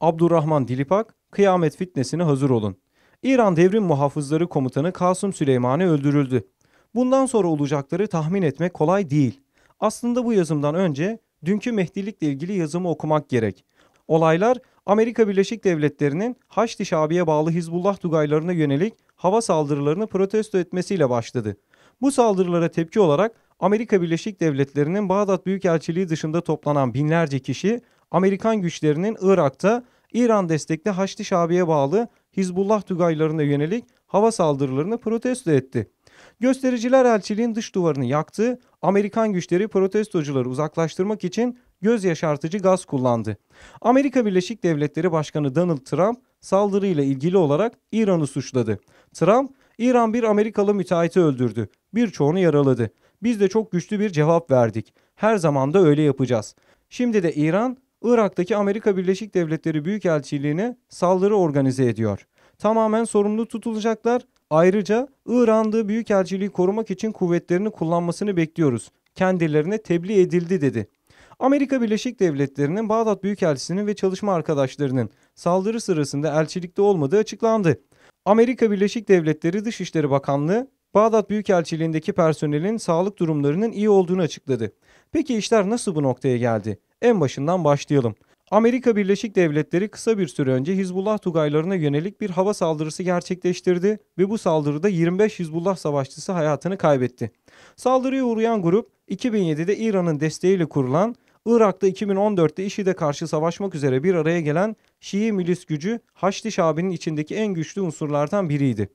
Abdurrahman Dilipak, kıyamet fitnesine hazır olun. İran Devrim Muhafızları Komutanı Kasım Süleymani öldürüldü. Bundan sonra olacakları tahmin etmek kolay değil. Aslında bu yazımdan önce dünkü Mehdilikle ilgili yazımı okumak gerek. Olaylar Amerika Birleşik Devletleri'nin Haçlı Şabi'ye bağlı Hizbullah tugaylarına yönelik hava saldırılarını protesto etmesiyle başladı. Bu saldırılara tepki olarak Amerika Birleşik Devletleri'nin Bağdat Büyükelçiliği dışında toplanan binlerce kişi Amerikan güçlerinin Irak'ta İran destekli Haçlı Şabi'ye bağlı Hizbullah tugaylarına yönelik hava saldırılarını protesto etti. Göstericiler elçiliğin dış duvarını yaktı, Amerikan güçleri protestocuları uzaklaştırmak için göz yaşartıcı gaz kullandı. Amerika Birleşik Devletleri Başkanı Donald Trump saldırıyla ilgili olarak İran'ı suçladı. Trump, İran bir Amerikalı müteahhiti öldürdü, birçoğunu yaraladı. Biz de çok güçlü bir cevap verdik. Her zaman da öyle yapacağız. Şimdi de İran Irak'taki Amerika Birleşik Devletleri Büyükelçiliğine saldırı organize ediyor. Tamamen sorumlu tutulacaklar. Ayrıca Irak'ın büyükelçiliği korumak için kuvvetlerini kullanmasını bekliyoruz. Kendilerine tebliğ edildi dedi. Amerika Birleşik Devletleri'nin Bağdat Büyükelçisi'nin ve çalışma arkadaşlarının saldırı sırasında elçilikte olmadığı açıklandı. Amerika Birleşik Devletleri Dışişleri Bakanlığı Bağdat Büyükelçiliğindeki personelin sağlık durumlarının iyi olduğunu açıkladı. Peki işler nasıl bu noktaya geldi? En başından başlayalım. Amerika Birleşik Devletleri kısa bir süre önce Hizbullah Tugaylarına yönelik bir hava saldırısı gerçekleştirdi ve bu saldırıda 25 Hizbullah savaşçısı hayatını kaybetti. Saldırıya uğrayan grup 2007'de İran'ın desteğiyle kurulan, Irak'ta 2014'te IŞİD'e karşı savaşmak üzere bir araya gelen Şii milis gücü Haçlı Şabi'nin içindeki en güçlü unsurlardan biriydi.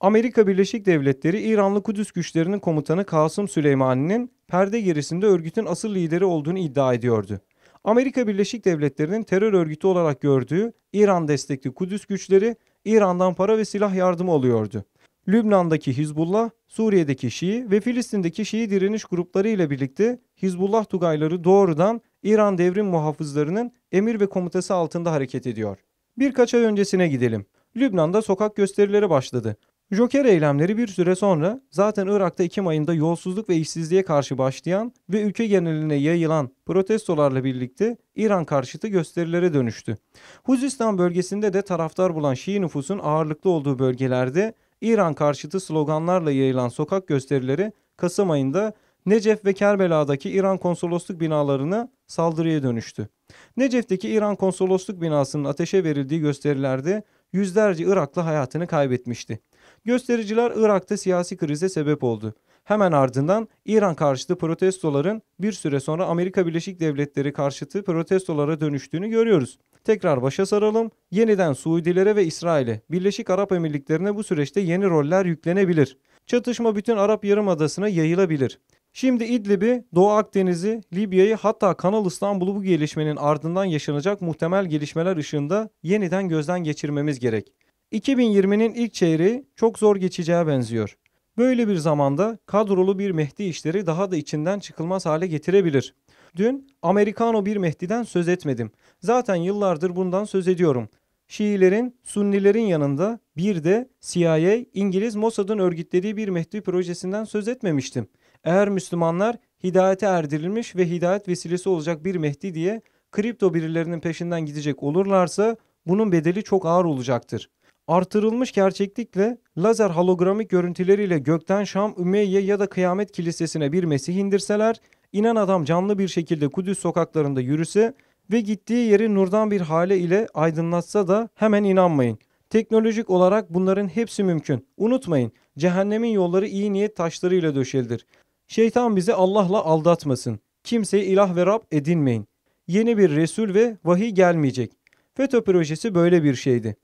Amerika Birleşik Devletleri İranlı Kudüs güçlerinin komutanı Kasım Süleymani'nin perde gerisinde örgütün asıl lideri olduğunu iddia ediyordu. Amerika Birleşik Devletleri'nin terör örgütü olarak gördüğü İran destekli Kudüs güçleri İran'dan para ve silah yardımı alıyordu. Lübnan'daki Hizbullah, Suriye'deki Şii ve Filistin'deki Şii direniş grupları ile birlikte Hizbullah tugayları doğrudan İran devrim muhafızlarının emir ve komutası altında hareket ediyor. Birkaç ay öncesine gidelim. Lübnan'da sokak gösterileri başladı. Joker eylemleri bir süre sonra zaten Irak'ta Ekim ayında yolsuzluk ve işsizliğe karşı başlayan ve ülke geneline yayılan protestolarla birlikte İran karşıtı gösterilere dönüştü. Huzistan bölgesinde de taraftar bulan Şii nüfusun ağırlıklı olduğu bölgelerde İran karşıtı sloganlarla yayılan sokak gösterileri Kasım ayında Necef ve Kerbela'daki İran konsolosluk binalarına saldırıya dönüştü. Necef'teki İran konsolosluk binasının ateşe verildiği gösterilerde yüzlerce Iraklı hayatını kaybetmişti göstericiler Irak'ta siyasi krize sebep oldu. Hemen ardından İran karşıtı protestoların bir süre sonra Amerika Birleşik Devletleri karşıtı protestolara dönüştüğünü görüyoruz. Tekrar başa saralım. Yeniden Suudilere ve İsrail'e, Birleşik Arap Emirlikleri'ne bu süreçte yeni roller yüklenebilir. Çatışma bütün Arap Yarımadası'na yayılabilir. Şimdi İdlib'i, Doğu Akdeniz'i, Libya'yı hatta Kanal İstanbul'u bu gelişmenin ardından yaşanacak muhtemel gelişmeler ışığında yeniden gözden geçirmemiz gerek. 2020'nin ilk çeyreği çok zor geçeceğe benziyor. Böyle bir zamanda kadrolu bir Mehdi işleri daha da içinden çıkılmaz hale getirebilir. Dün Amerikano bir Mehdi'den söz etmedim. Zaten yıllardır bundan söz ediyorum. Şiilerin, Sunnilerin yanında bir de CIA, İngiliz Mossad'ın örgütlediği bir Mehdi projesinden söz etmemiştim. Eğer Müslümanlar hidayete erdirilmiş ve hidayet vesilesi olacak bir Mehdi diye kripto birilerinin peşinden gidecek olurlarsa bunun bedeli çok ağır olacaktır artırılmış gerçeklikle lazer hologramik görüntüleriyle gökten Şam, Ümeyye ya da Kıyamet Kilisesi'ne bir Mesih indirseler, inen adam canlı bir şekilde Kudüs sokaklarında yürüse ve gittiği yeri nurdan bir hale ile aydınlatsa da hemen inanmayın. Teknolojik olarak bunların hepsi mümkün. Unutmayın, cehennemin yolları iyi niyet taşlarıyla döşeldir. Şeytan bizi Allah'la aldatmasın. Kimseyi ilah ve Rab edinmeyin. Yeni bir Resul ve vahiy gelmeyecek. FETÖ projesi böyle bir şeydi.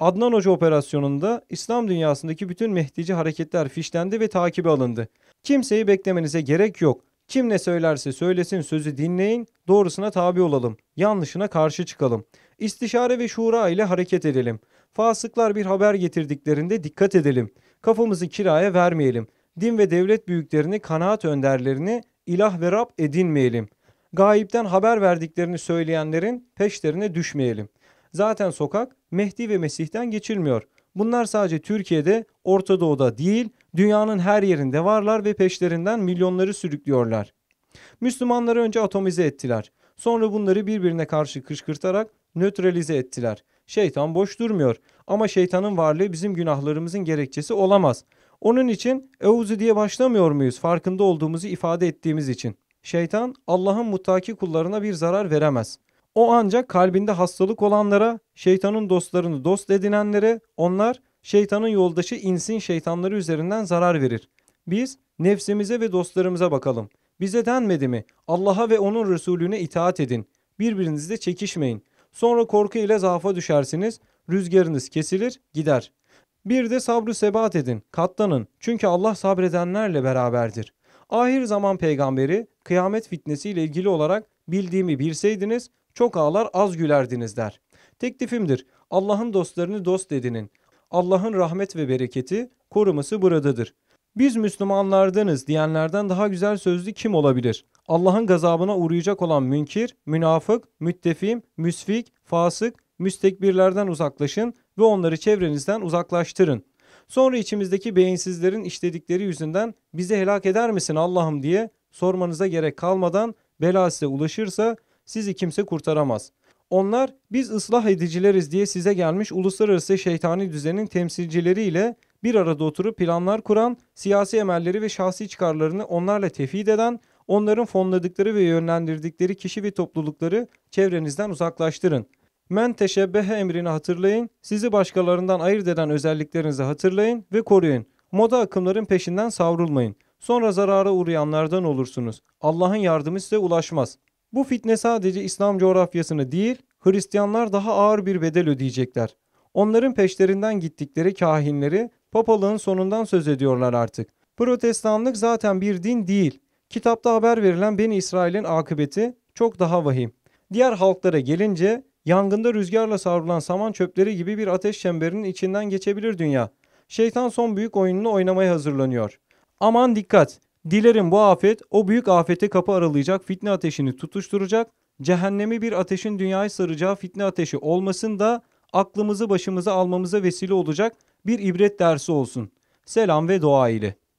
Adnan Hoca operasyonunda İslam dünyasındaki bütün Mehdici hareketler fişlendi ve takibi alındı. Kimseyi beklemenize gerek yok. Kim ne söylerse söylesin sözü dinleyin, doğrusuna tabi olalım, yanlışına karşı çıkalım. İstişare ve şura ile hareket edelim. Fasıklar bir haber getirdiklerinde dikkat edelim. Kafamızı kiraya vermeyelim. Din ve devlet büyüklerini, kanaat önderlerini ilah ve Rab edinmeyelim. Gayipten haber verdiklerini söyleyenlerin peşlerine düşmeyelim. Zaten sokak Mehdi ve Mesih'ten geçilmiyor. Bunlar sadece Türkiye'de, Orta Doğu'da değil, dünyanın her yerinde varlar ve peşlerinden milyonları sürüklüyorlar. Müslümanları önce atomize ettiler. Sonra bunları birbirine karşı kışkırtarak nötralize ettiler. Şeytan boş durmuyor ama şeytanın varlığı bizim günahlarımızın gerekçesi olamaz. Onun için Euzu diye başlamıyor muyuz farkında olduğumuzu ifade ettiğimiz için. Şeytan Allah'ın muttaki kullarına bir zarar veremez. O ancak kalbinde hastalık olanlara, şeytanın dostlarını dost edinenlere, onlar şeytanın yoldaşı insin şeytanları üzerinden zarar verir. Biz nefsimize ve dostlarımıza bakalım. Bize denmedi mi? Allah'a ve onun Resulüne itaat edin. Birbirinizle çekişmeyin. Sonra korku ile zaafa düşersiniz. Rüzgarınız kesilir, gider. Bir de sabrı sebat edin, katlanın. Çünkü Allah sabredenlerle beraberdir. Ahir zaman peygamberi kıyamet fitnesiyle ilgili olarak bildiğimi bilseydiniz çok ağlar az gülerdiniz der. Teklifimdir. Allah'ın dostlarını dost edinin. Allah'ın rahmet ve bereketi, koruması buradadır. Biz Müslümanlardanız diyenlerden daha güzel sözlü kim olabilir? Allah'ın gazabına uğrayacak olan münkir, münafık, müttefim, müsfik, fasık, müstekbirlerden uzaklaşın ve onları çevrenizden uzaklaştırın. Sonra içimizdeki beyinsizlerin işledikleri yüzünden bizi helak eder misin Allah'ım diye sormanıza gerek kalmadan bela size ulaşırsa sizi kimse kurtaramaz. Onlar biz ıslah edicileriz diye size gelmiş uluslararası şeytani düzenin temsilcileriyle bir arada oturup planlar kuran, siyasi emelleri ve şahsi çıkarlarını onlarla tefid eden, onların fonladıkları ve yönlendirdikleri kişi ve toplulukları çevrenizden uzaklaştırın. Men teşebbehe emrini hatırlayın, sizi başkalarından ayırt eden özelliklerinizi hatırlayın ve koruyun. Moda akımların peşinden savrulmayın. Sonra zarara uğrayanlardan olursunuz. Allah'ın yardımı size ulaşmaz. Bu fitne sadece İslam coğrafyasını değil, Hristiyanlar daha ağır bir bedel ödeyecekler. Onların peşlerinden gittikleri kahinleri papalığın sonundan söz ediyorlar artık. Protestanlık zaten bir din değil. Kitapta haber verilen Beni İsrail'in akıbeti çok daha vahim. Diğer halklara gelince yangında rüzgarla savrulan saman çöpleri gibi bir ateş çemberinin içinden geçebilir dünya. Şeytan son büyük oyununu oynamaya hazırlanıyor. Aman dikkat! Dilerim bu afet o büyük afete kapı aralayacak fitne ateşini tutuşturacak, cehennemi bir ateşin dünyayı saracağı fitne ateşi olmasın da aklımızı başımıza almamıza vesile olacak bir ibret dersi olsun. Selam ve dua ile.